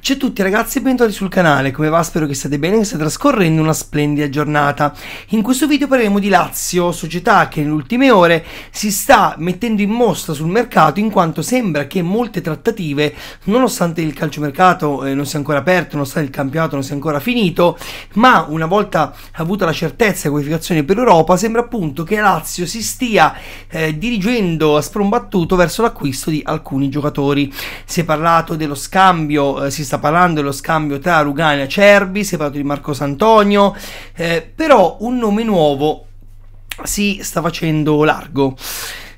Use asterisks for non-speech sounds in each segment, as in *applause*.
Ciao a tutti ragazzi e bentornati sul canale, come va? Spero che state bene, che state trascorrendo una splendida giornata. In questo video parleremo di Lazio, società che nelle ultime ore si sta mettendo in mostra sul mercato in quanto sembra che molte trattative, nonostante il calciomercato eh, non sia ancora aperto, nonostante il campionato non sia ancora finito, ma una volta avuta la certezza e qualificazione per Europa, sembra appunto che Lazio si stia eh, dirigendo a sprombattuto verso l'acquisto di alcuni giocatori. Si è parlato dello scambio, eh, si sta parlando dello scambio tra Rugani e Acerbi, si è parlato di Marcos Antonio, eh, però un nome nuovo si sta facendo largo.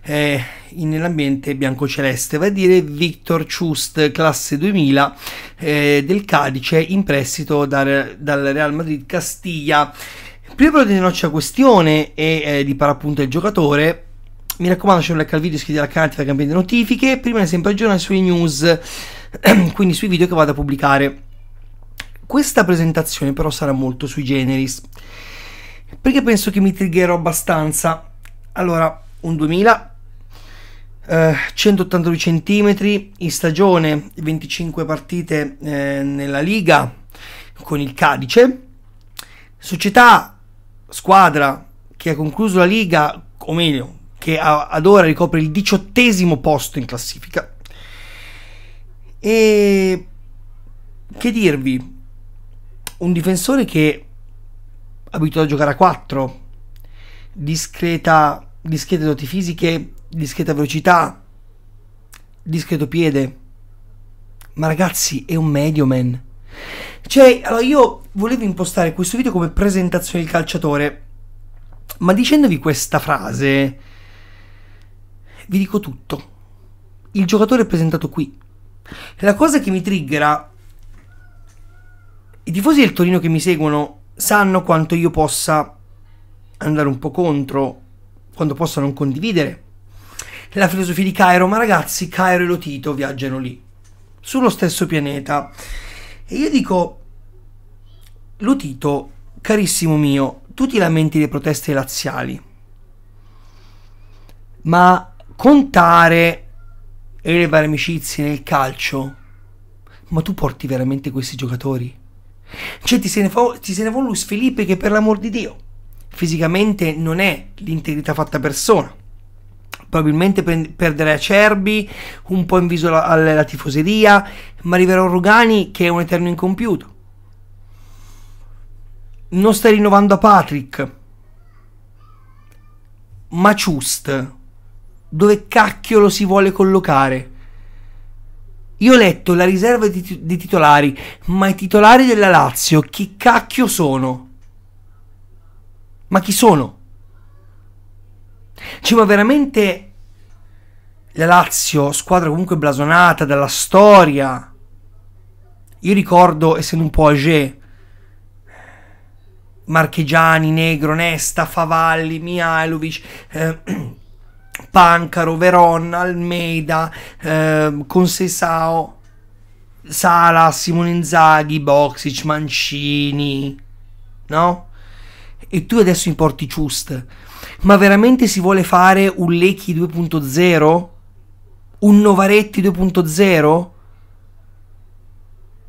Eh, nell'ambiente biancoceleste, va a dire Victor Ciust, classe 2000 eh, del Cadice, in prestito dal, dal Real Madrid Castiglia. Prima di noccia questione e eh, di parlare appunto del giocatore, mi raccomando, lasciate un like al video, iscrivetevi al canale, attivate la campanella delle notifiche, prima di sempre aggiornare sulle news. *clears throat* quindi sui video che vado a pubblicare. Questa presentazione però sarà molto sui generis, perché penso che mi triggerò abbastanza. Allora, un 2000, eh, 182 cm in stagione, 25 partite eh, nella Liga con il Cadice, società, squadra che ha concluso la Liga, o meglio, che ad ora ricopre il diciottesimo posto in classifica e che dirvi? Un difensore che abituato a giocare a 4, discreta, discrete doti fisiche, discreta velocità, discreto piede. Ma ragazzi, è un medio man. Cioè, allora io volevo impostare questo video come presentazione del calciatore, ma dicendovi questa frase vi dico tutto. Il giocatore è presentato qui. La cosa che mi triggera, i tifosi del Torino che mi seguono sanno quanto io possa andare un po' contro, quando possa non condividere la filosofia di Cairo, ma ragazzi, Cairo e Lotito viaggiano lì, sullo stesso pianeta. E io dico, Lotito, carissimo mio, tu ti lamenti le proteste laziali, ma contare e le varie amicizie nel calcio, ma tu porti veramente questi giocatori? Cioè ti se ne, fa, ti se ne va Luis Felipe che per l'amor di Dio, fisicamente non è l'integrità fatta persona. Probabilmente perderà Acerbi, un po' in viso alla, alla tifoseria, ma arriverà Rugani che è un eterno incompiuto. Non stai rinnovando a Patrick. Ma Ciust dove cacchio lo si vuole collocare. Io ho letto la riserva di, di, titolari, ma i titolari della Lazio chi cacchio sono? Ma chi sono? Cioè, ma veramente la Lazio, squadra comunque blasonata dalla storia. Io ricordo, essendo un po' agé, Marchegiani, Negro, Nesta, Favalli, Mihailovic, eh, *clears throat* Pancaro, Veron, Almeida, eh, Consesao, Sala, Simone Inzaghi, Boxic, Mancini, no? E tu adesso importi Ciust. Ma veramente si vuole fare un Lecchi 2.0? Un Novaretti 2.0?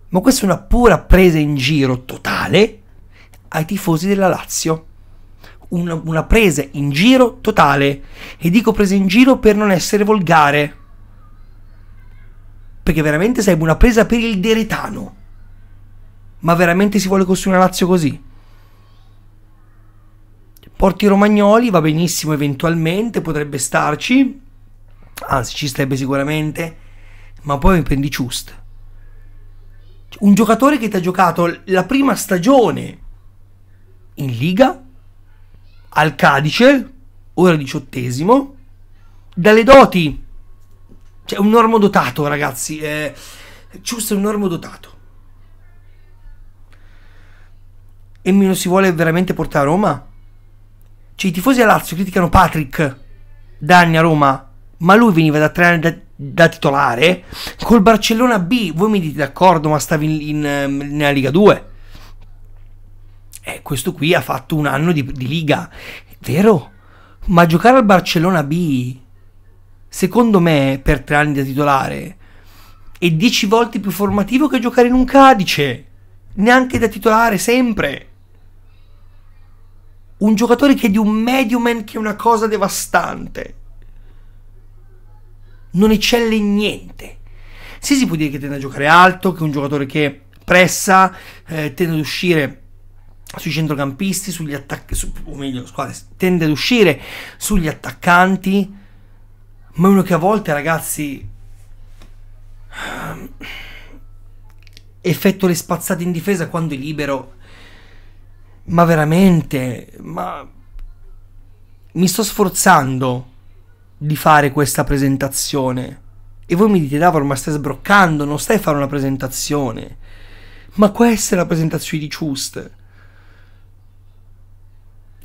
Ma questa è una pura presa in giro totale ai tifosi della Lazio una, una presa in giro totale. E dico presa in giro per non essere volgare. Perché veramente sarebbe una presa per il deretano. Ma veramente si vuole costruire una Lazio così? Porti Romagnoli va benissimo eventualmente, potrebbe starci, anzi ci starebbe sicuramente, ma poi mi prendi Ciust. Un giocatore che ti ha giocato la prima stagione in Liga al Cadice, ora diciottesimo, dalle doti, cioè un normo dotato ragazzi, eh, è un normo dotato. E me lo si vuole veramente portare a Roma? Cioè i tifosi a Lazio criticano Patrick da anni a Roma, ma lui veniva da tre anni da, da titolare col Barcellona B. Voi mi dite d'accordo, ma stavi in, in, ehm, nella Liga 2 eh, questo qui ha fatto un anno di, di liga, vero? Ma giocare al Barcellona B, secondo me, per tre anni da titolare, è dieci volte più formativo che giocare in un Cadice, neanche da titolare, sempre. Un giocatore che è di un medium che è una cosa devastante. Non eccelle in niente. Sì, si può dire che tende a giocare alto, che è un giocatore che pressa, eh, tende ad uscire sui centrocampisti, sugli attaccanti, o meglio, scusate, tende ad uscire sugli attaccanti, ma uno che a volte, ragazzi, ehm, effetto le spazzate in difesa quando è libero, ma veramente, ma mi sto sforzando di fare questa presentazione. E voi mi dite, Davor, ma stai sbroccando, non stai a fare una presentazione. Ma questa è la presentazione di Chust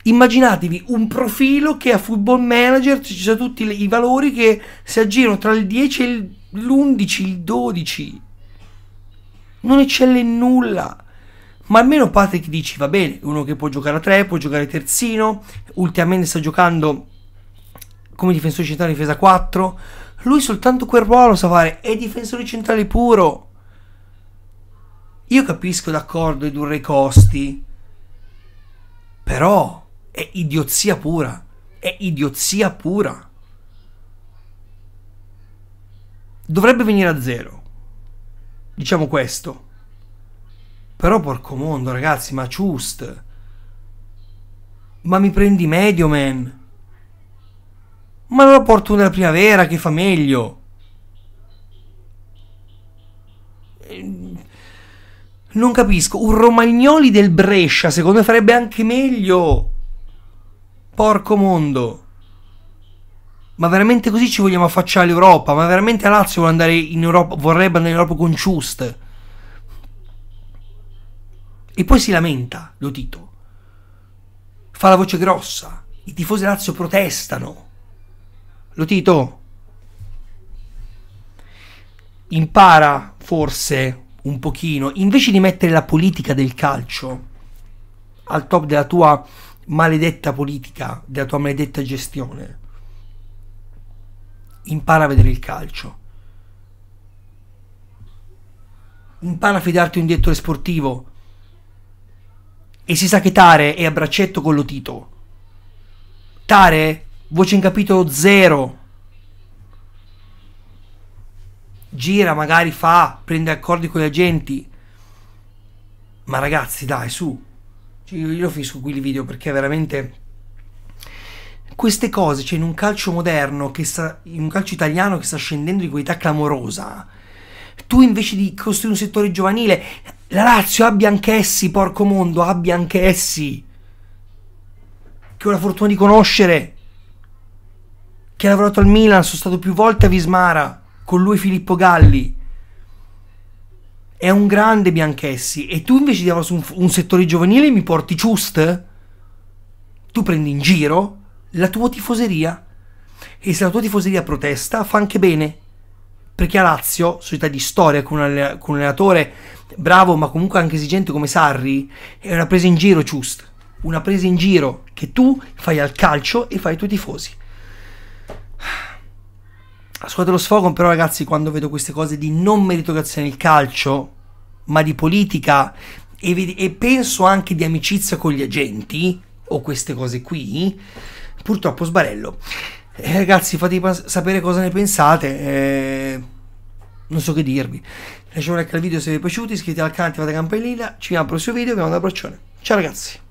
immaginatevi un profilo che a Football Manager ci sono tutti i valori che si aggirano tra il 10 e l'11, il 12. Non eccelle in nulla. Ma almeno Patrick dici va bene, uno che può giocare a 3, può giocare terzino, ultimamente sta giocando come difensore centrale difesa 4. Lui soltanto quel ruolo sa fare, è difensore centrale puro. Io capisco d'accordo ridurre i costi, però è idiozia pura. È idiozia pura. Dovrebbe venire a zero. Diciamo questo. Però porco mondo, ragazzi, ma ciust. Ma mi prendi medio, man. Ma lo porto nella primavera che fa meglio. Non capisco, un Romagnoli del Brescia secondo me farebbe anche meglio. Porco mondo. Ma veramente così ci vogliamo affacciare all'Europa? Ma veramente Lazio vuole andare in Europa, vorrebbe andare in Europa con Ciust? E poi si lamenta, lo Tito. Fa la voce grossa. I tifosi Lazio protestano. Lo Tito. Impara, forse, un pochino. Invece di mettere la politica del calcio al top della tua maledetta politica, della tua maledetta gestione. Impara a vedere il calcio. Impara a fidarti un direttore sportivo. E si sa che Tare è a braccetto con lo Tito. Tare, voce in capitolo zero. Gira, magari fa, prende accordi con gli agenti. Ma ragazzi, dai, su, cioè, io finisco qui il video perché veramente queste cose, cioè in un calcio moderno, sta, in un calcio italiano che sta scendendo di qualità clamorosa, tu invece di costruire un settore giovanile, la Lazio abbia anch'essi, porco mondo, abbia anch'essi, che ho la fortuna di conoscere, che ha lavorato al Milan, sono stato più volte a Vismara, con lui Filippo Galli, è un grande Bianchessi e tu invece di andare su un, un settore giovanile mi porti Ciust? Tu prendi in giro la tua tifoseria e se la tua tifoseria protesta fa anche bene perché a Lazio, società di storia con un, con un allenatore bravo ma comunque anche esigente come Sarri, è una presa in giro Ciust, una presa in giro che tu fai al calcio e fai ai tuoi tifosi. Ascoltate lo sfogo, però ragazzi, quando vedo queste cose di non meritocrazione nel calcio, ma di politica e, e penso anche di amicizia con gli agenti o queste cose qui, purtroppo sbarello. Eh, ragazzi, fate sapere cosa ne pensate. Eh, non so che dirvi. Lasciate un like al video se vi è piaciuto, iscrivetevi al canale, attivate la campanellina. Ci vediamo al prossimo video. Vi mando un abbraccione. Ciao ragazzi.